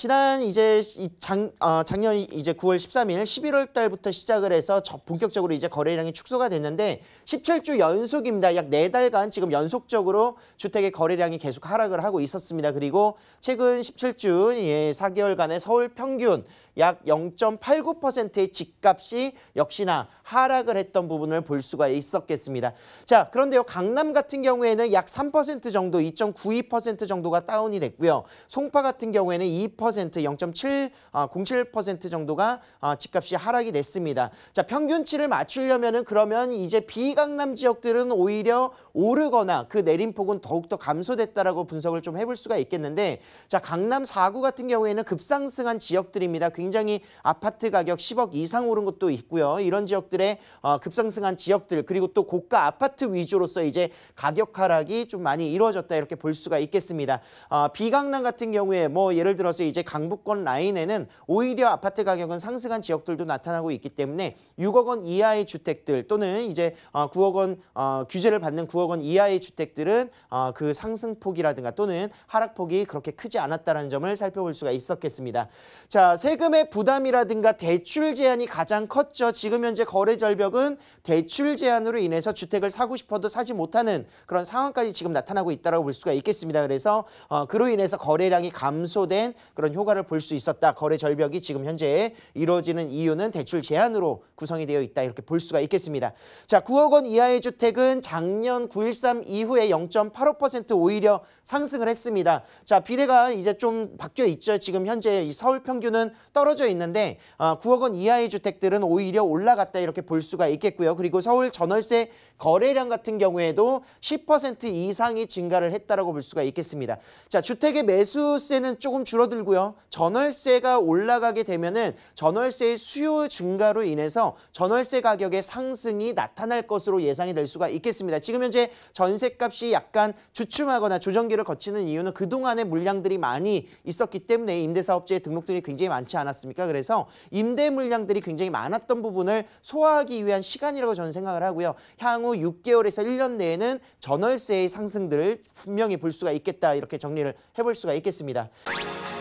지난 이제 장, 어, 작년 이제 9월 13일 11월 달부터 시작을 해서 본격적으로 이제 거래량이 축소가 됐는데 17주 연속입니다. 약 4달간 지금 연속적으로 주택의 거래량이 계속 하락을 하고 있었습니다. 그리고 최근 17주 예, 4개월간의 서울 평균 약 0.89%의 집값이 역시나 하락을 했던 부분을 볼 수가 있었겠습니다. 자, 그런데요. 강남 같은 경우에는 약 3% 정도, 2.92% 정도가 다운이 됐고요. 송파 같은 경우에는 2% 0.07% 아, 정도가 아, 집값이 하락이 됐습니다. 자 평균치를 맞추려면은 그러면 이제 비강남 지역들은 오히려 오르거나 그 내림폭은 더욱더 감소됐다라고 분석을 좀 해볼 수가 있겠는데 자 강남 4구 같은 경우에는 급상승한 지역들입니다. 굉장히 아파트 가격 10억 이상 오른 것도 있고요. 이런 지역들의 어, 급상승한 지역들 그리고 또 고가 아파트 위주로서 이제 가격 하락이 좀 많이 이루어졌다 이렇게 볼 수가 있겠습니다. 아, 비강남 같은 경우에 뭐 예를 들어서 이제 이제 강북권 라인에는 오히려 아파트 가격은 상승한 지역들도 나타나고 있기 때문에 6억 원 이하의 주택들 또는 이제 9억 어, 원 어, 규제를 받는 9억 원 이하의 주택들은 어, 그 상승폭이라든가 또는 하락폭이 그렇게 크지 않았다는 점을 살펴볼 수가 있었겠습니다. 자 세금의 부담이라든가 대출 제한이 가장 컸죠. 지금 현재 거래 절벽은 대출 제한으로 인해서 주택을 사고 싶어도 사지 못하는 그런 상황까지 지금 나타나고 있다고 볼 수가 있겠습니다. 그래서 어, 그로 인해서 거래량이 감소된 그런 효과를 볼 수 있었다. 거래 절벽이 지금 현재 이루어지는 이유는 대출 제한으로 구성이 되어 있다. 이렇게 볼 수가 있겠습니다. 자, 9억 원 이하의 주택은 작년 9.13 이후에 0.85% 오히려 상승을 했습니다. 자, 비례가 이제 좀 바뀌어 있죠. 지금 현재 이 서울 평균은 떨어져 있는데 9억 어, 원 이하의 주택들은 오히려 올라갔다. 이렇게 볼 수가 있겠고요. 그리고 서울 전월세 거래량 같은 경우에도 10% 이상이 증가를 했다라고 볼 수가 있겠습니다. 자, 주택의 매수세는 조금 줄어들고 하고요. 전월세가 올라가게 되면은 전월세의 수요 증가로 인해서 전월세 가격의 상승이 나타날 것으로 예상이 될 수가 있겠습니다. 지금 현재 전세값이 약간 주춤하거나 조정기를 거치는 이유는 그동안의 물량들이 많이 있었기 때문에 임대사업자의 등록들이 굉장히 많지 않았습니까? 그래서 임대 물량들이 굉장히 많았던 부분을 소화하기 위한 시간이라고 저는 생각을 하고요. 향후 6개월에서 1년 내에는 전월세의 상승들을 분명히 볼 수가 있겠다 이렇게 정리를 해볼 수가 있겠습니다.